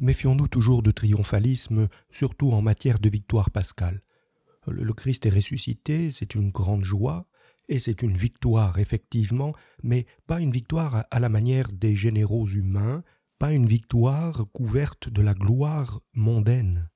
Méfions-nous toujours de triomphalisme, surtout en matière de victoire pascale. Le Christ est ressuscité, c'est une grande joie, et c'est une victoire effectivement, mais pas une victoire à la manière des généraux humains, pas une victoire couverte de la gloire mondaine.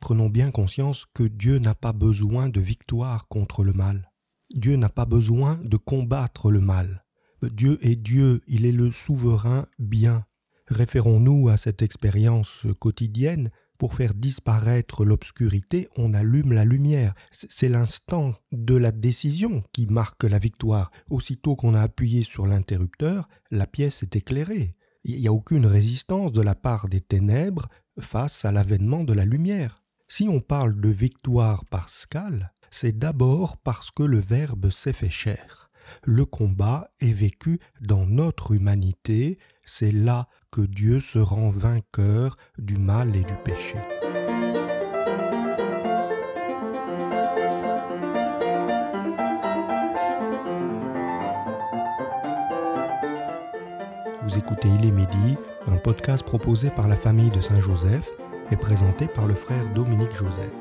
Prenons bien conscience que Dieu n'a pas besoin de victoire contre le mal. Dieu n'a pas besoin de combattre le mal. Dieu est Dieu, il est le souverain bien. Référons-nous à cette expérience quotidienne pour faire disparaître l'obscurité, on allume la lumière. C'est l'instant de la décision qui marque la victoire. Aussitôt qu'on a appuyé sur l'interrupteur, la pièce est éclairée. Il n'y a aucune résistance de la part des ténèbres face à l'avènement de la lumière. Si on parle de victoire pascale, c'est d'abord parce que le Verbe s'est fait chair. Le combat est vécu dans notre humanité, c'est là que Dieu se rend vainqueur du mal et du péché. Vous écoutez Il est midi, un podcast proposé par la famille de Saint-Joseph et présenté par le frère Dominique Joseph.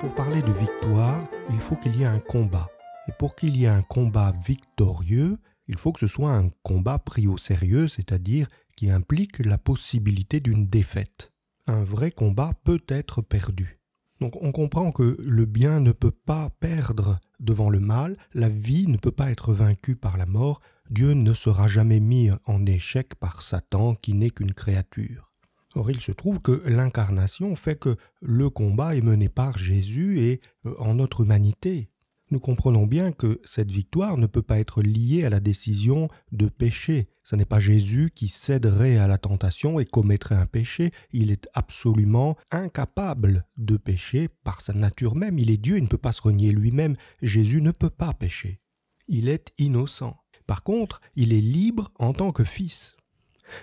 Pour parler de victoire, il faut qu'il y ait un combat et pour qu'il y ait un combat victorieux, il faut que ce soit un combat pris au sérieux, c'est-à-dire qui implique la possibilité d'une défaite. Un vrai combat peut être perdu. Donc on comprend que le bien ne peut pas perdre devant le mal, la vie ne peut pas être vaincue par la mort, Dieu ne sera jamais mis en échec par Satan qui n'est qu'une créature. Or il se trouve que l'incarnation fait que le combat est mené par Jésus et euh, en notre humanité. Nous comprenons bien que cette victoire ne peut pas être liée à la décision de pécher. Ce n'est pas Jésus qui céderait à la tentation et commettrait un péché. Il est absolument incapable de pécher par sa nature même. Il est Dieu, il ne peut pas se renier lui-même. Jésus ne peut pas pécher. Il est innocent. Par contre, il est libre en tant que fils.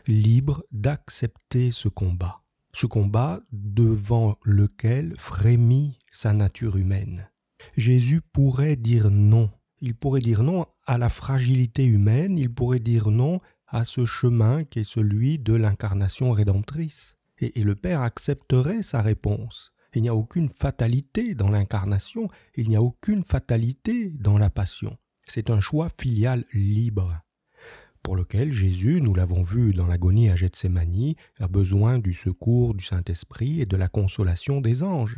Libre d'accepter ce combat. Ce combat devant lequel frémit sa nature humaine. Jésus pourrait dire non. Il pourrait dire non à la fragilité humaine, il pourrait dire non à ce chemin qui est celui de l'incarnation rédemptrice. Et, le Père accepterait sa réponse. Il n'y a aucune fatalité dans l'incarnation, il n'y a aucune fatalité dans la passion. C'est un choix filial libre, pour lequel Jésus, nous l'avons vu dans l'agonie à Gethsemane, a besoin du secours du Saint-Esprit et de la consolation des anges.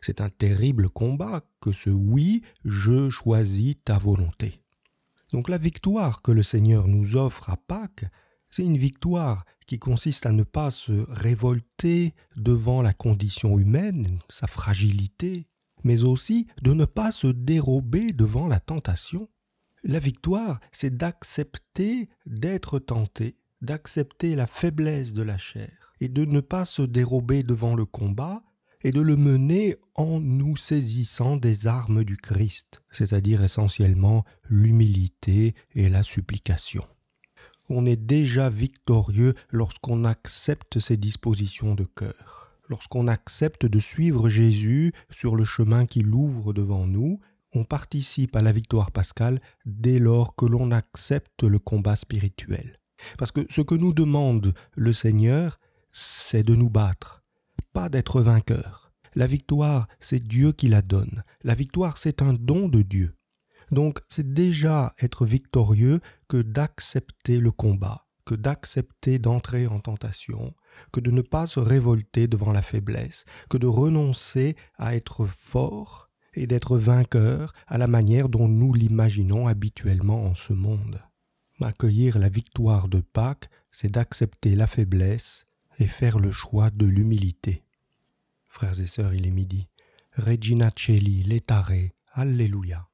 C'est un terrible combat que ce oui, je choisis ta volonté. Donc la victoire que le Seigneur nous offre à Pâques, c'est une victoire qui consiste à ne pas se révolter devant la condition humaine, sa fragilité, mais aussi de ne pas se dérober devant la tentation. La victoire, c'est d'accepter d'être tenté, d'accepter la faiblesse de la chair, et de ne pas se dérober devant le combat, et de le mener en nous saisissant des armes du Christ, c'est-à-dire essentiellement l'humilité et la supplication. On est déjà victorieux lorsqu'on accepte ces dispositions de cœur, lorsqu'on accepte de suivre Jésus sur le chemin qu'il ouvre devant nous, on participe à la victoire pascale dès lors que l'on accepte le combat spirituel. Parce que ce que nous demande le Seigneur, c'est de nous battre d'être vainqueur. La victoire, c'est Dieu qui la donne. La victoire, c'est un don de Dieu. Donc c'est déjà être victorieux que d'accepter le combat, que d'accepter d'entrer en tentation, que de ne pas se révolter devant la faiblesse, que de renoncer à être fort et d'être vainqueur à la manière dont nous l'imaginons habituellement en ce monde. Accueillir la victoire de Pâques, c'est d'accepter la faiblesse et faire le choix de l'humilité. Frères et sœurs, il est midi. Regina Celi, l'Etare, Alléluia.